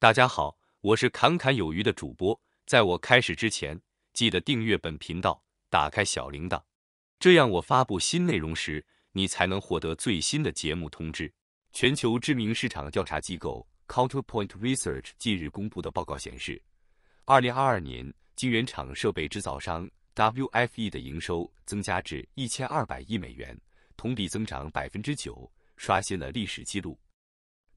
大家好，我是侃侃有余的主播。在我开始之前，记得订阅本频道，打开小铃铛，这样我发布新内容时，你才能获得最新的节目通知。全球知名市场调查机构 Counterpoint Research 近日公布的报告显示，二零二二年晶圆厂设备制造商 WFE 的营收增加至一千二百亿美元，同比增长百分之九，刷新了历史记录。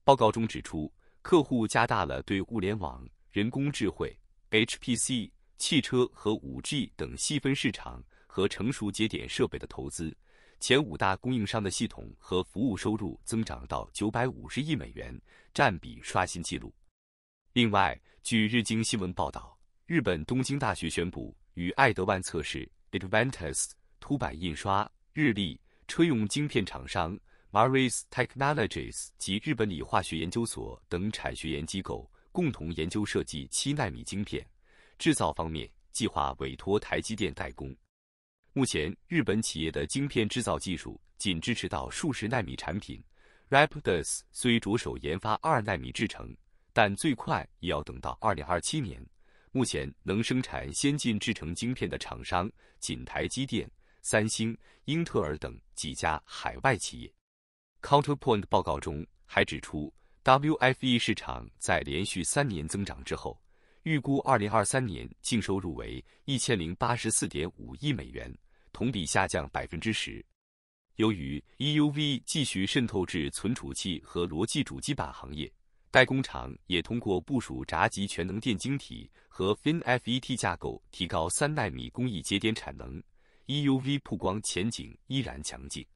报告中指出。客户加大了对物联网、人工智慧、HPC、汽车和 5G 等细分市场和成熟节点设备的投资。前五大供应商的系统和服务收入增长到950亿美元，占比刷新纪录。另外，据日经新闻报道，日本东京大学宣布与爱德万测试 （Advantest） 版印刷日立、车用晶片厂商。Maris Technologies 及日本理化学研究所等产学研机构共同研究设计七纳米晶片，制造方面计划委托台积电代工。目前日本企业的晶片制造技术仅支持到数十纳米产品。Rapidus 虽着手研发二纳米制程，但最快也要等到二零二七年。目前能生产先进制程晶片的厂商仅台积电、三星、英特尔等几家海外企业。Counterpoint 报告中还指出，WFE 市场在连续三年增长之后，预估2023年净收入为1084.5亿美元，同比下降10%。由于 EUV 继续渗透至存储器和逻辑主机板行业，代工厂也通过部署闸极全能电晶体和 FinFET 架构提高3纳米工艺节点产能，EUV 曝光前景依然强劲。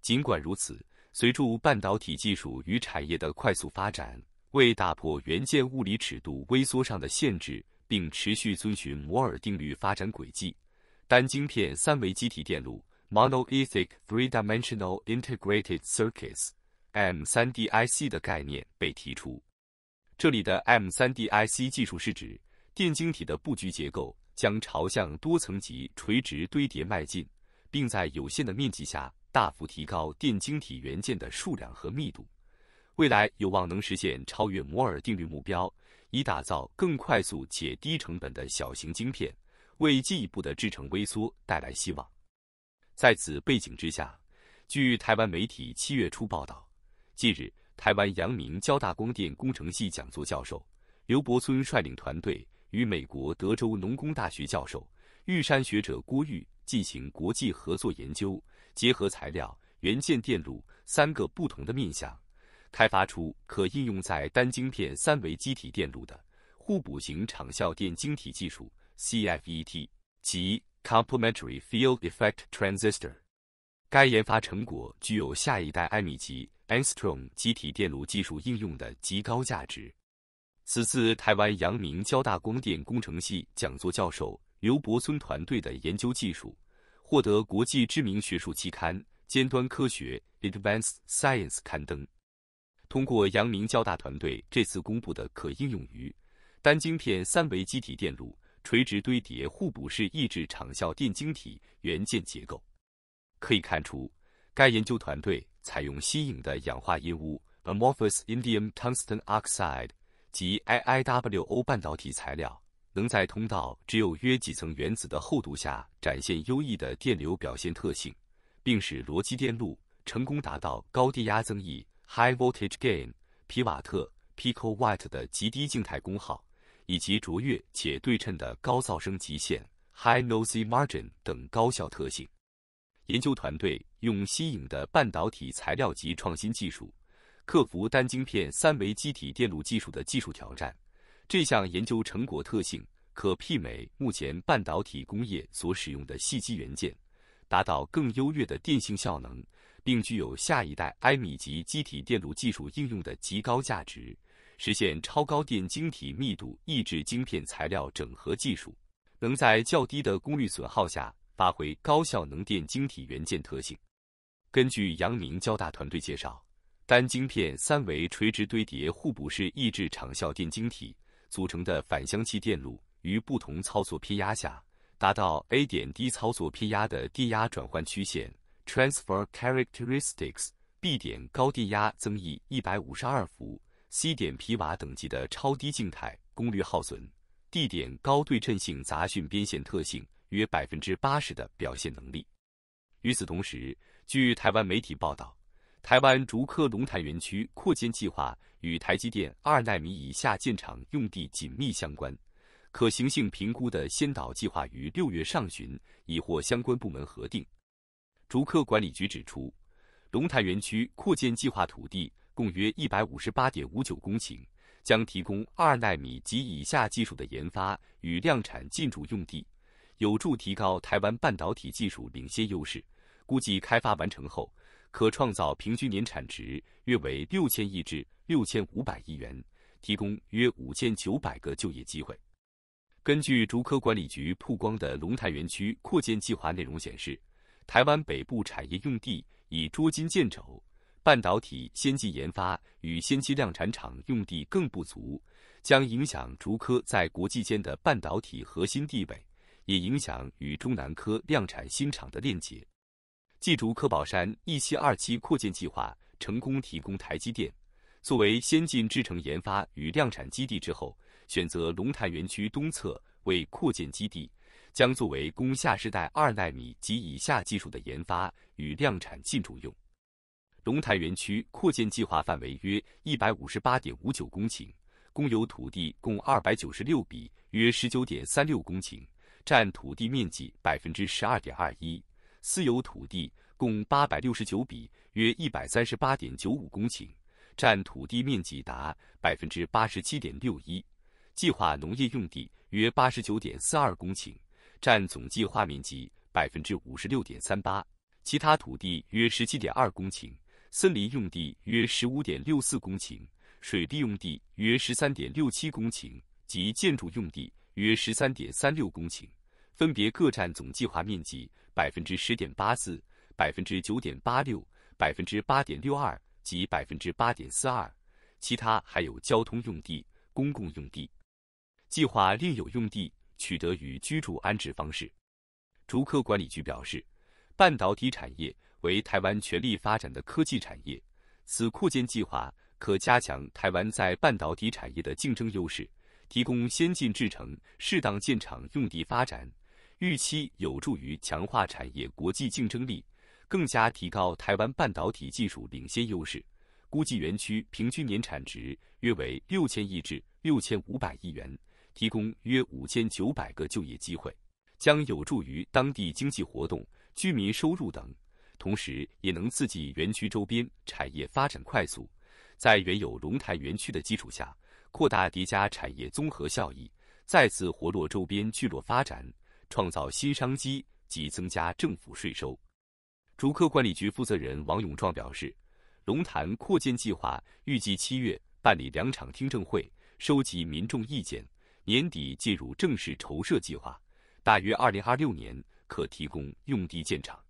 尽管如此，随着半导体技术与产业的快速发展，为打破元件物理尺度微缩上的限制，并持续遵循摩尔定律发展轨迹，单晶片三维基体电路 （Monolithic Three-Dimensional Integrated Circuits，M3DIC） 的概念被提出。这里的 M3DIC 技术是指电晶体的布局结构将朝向多层级垂直堆叠迈进，并在有限的面积下。大幅提高电晶体元件的数量和密度，未来有望能实现超越摩尔定律目标，以打造更快速且低成本的小型晶片，为进一步的制成微缩带来希望。在此背景之下，据台湾媒体七月初报道，近日台湾阳明交大光电工程系讲座教授刘伯村率领团队与美国德州农工大学教授玉山学者郭玉进行国际合作研究。结合材料、元件、电路三个不同的面向，开发出可应用在单晶片三维机体电路的互补型场效电晶体技术 （CFET） 及 Complementary Field Effect Transistor。该研发成果具有下一代埃米级 a n s t r o m 机体电路技术应用的极高价值。此次台湾阳明交大光电工程系讲座教授刘伯孙团队的研究技术。获得国际知名学术期刊《尖端科学》（Advanced Science） 刊登。通过阳明交大团队这次公布的可应用于单晶片三维机体电路垂直堆叠互补式抑制场效电晶体元件结构，可以看出，该研究团队采用新颖的氧化烟钨 （Amorphous Indium Tungsten Oxide，及 i IWO） 半导体材料。能在通道只有约几层原子的厚度下展现优异的电流表现特性，并使逻辑电路成功达到高低压增益 （high voltage gain，皮瓦特，pico watt） 的极低静态功耗，以及卓越且对称的高噪声极限 （high noise margin） 等高效特性。研究团队用新颖的半导体材料及创新技术，克服单晶片三维基体电路技术的技术挑战。这项研究成果特性可媲美目前半导体工业所使用的细基元件，达到更优越的电性效能，并具有下一代埃米级机体电路技术应用的极高价值，实现超高电晶体密度抑制晶片材料整合技术，能在较低的功率损耗下发挥高效能电晶体元件特性。根据阳明交大团队介绍，单晶片三维垂直堆叠互补式抑制长效电晶体。组成的反相器电路于不同操作偏压下，达到 A 点低操作偏压的电压转换曲线 （transfer characteristics），B 点高电压增益一百五十二伏，C 点皮瓦等级的超低静态功率耗损，D 点高对称性杂讯边线特性，约百分之八十的表现能力。与此同时，据台湾媒体报道。台湾竹科龙潭园区扩建计划与台积电二纳米以下建厂用地紧密相关，可行性评估的先导计划于六月上旬已获相关部门核定。竹科管理局指出，龙潭园区扩建计划土地共约一百五十八点五九公顷，将提供二纳米及以下技术的研发与量产进驻用地，有助提高台湾半导体技术领先优势。估计开发完成后。可创造平均年产值约为六千亿至六千五百亿元，提供约五千九百个就业机会。根据竹科管理局曝光的龙潭园区扩建计划内容显示，台湾北部产业用地已捉襟见肘，半导体先进研发与先进量产厂用地更不足，将影响竹科在国际间的半导体核心地位，也影响与中南科量产新厂的链接。继竹科宝山一期、二期扩建计划成功提供台积电作为先进制程研发与量产基地之后，选择龙潭园区东侧为扩建基地，将作为供下世代二纳米及以下技术的研发与量产进驻用。龙潭园区扩建计划范围约一百五十八点五九公顷，公有土地共二百九十六笔，约十九点三六公顷，占土地面积百分之十二点二一。私有土地共八百六十九笔，约一百三十八点九五公顷，占土地面积达百分之八十七点六一。计划农业用地约八十九点四二公顷，占总计划面积百分之五十六点三八。其他土地约十七点二公顷，森林用地约十五点六四公顷，水利用地约十三点六七公顷，及建筑用地约十三点三六公顷。分别各占总计划面积百分之十点八四、百分之九点八六、百分之八点六二及百分之八点四二。其他还有交通用地、公共用地、计划另有用地取得与居住安置方式。竹科管理局表示，半导体产业为台湾全力发展的科技产业，此扩建计划可加强台湾在半导体产业的竞争优势，提供先进制程、适当建厂用地发展。预期有助于强化产业国际竞争力，更加提高台湾半导体技术领先优势。估计园区平均年产值约为六千亿至六千五百亿元，提供约五千九百个就业机会，将有助于当地经济活动、居民收入等。同时，也能刺激园区周边产业发展快速，在原有龙潭园区的基础下，扩大叠加产业综合效益，再次活络周边聚落发展。创造新商机及增加政府税收。竹科管理局负责人王永壮表示，龙潭扩建计划预计七月办理两场听证会，收集民众意见，年底进入正式筹设计划，大约二零二六年可提供用地建厂。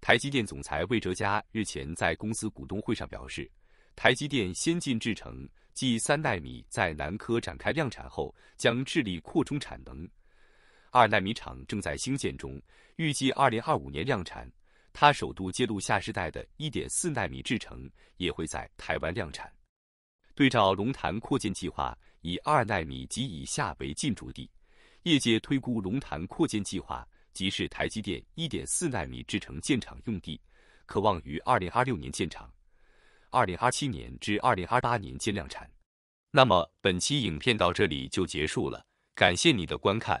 台积电总裁魏哲嘉日前在公司股东会上表示，台积电先进制程即三纳米在南科展开量产后，将致力扩充产能。二纳米厂正在兴建中，预计二零二五年量产。它首度揭露下世代的一点四纳米制程也会在台湾量产。对照龙潭扩建计划，以二纳米及以下为进驻地，业界推估龙潭扩建计划即是台积电一点四纳米制程建厂用地，可望于二零二六年建厂，二零二七年至二零二八年间量产。那么本期影片到这里就结束了，感谢你的观看。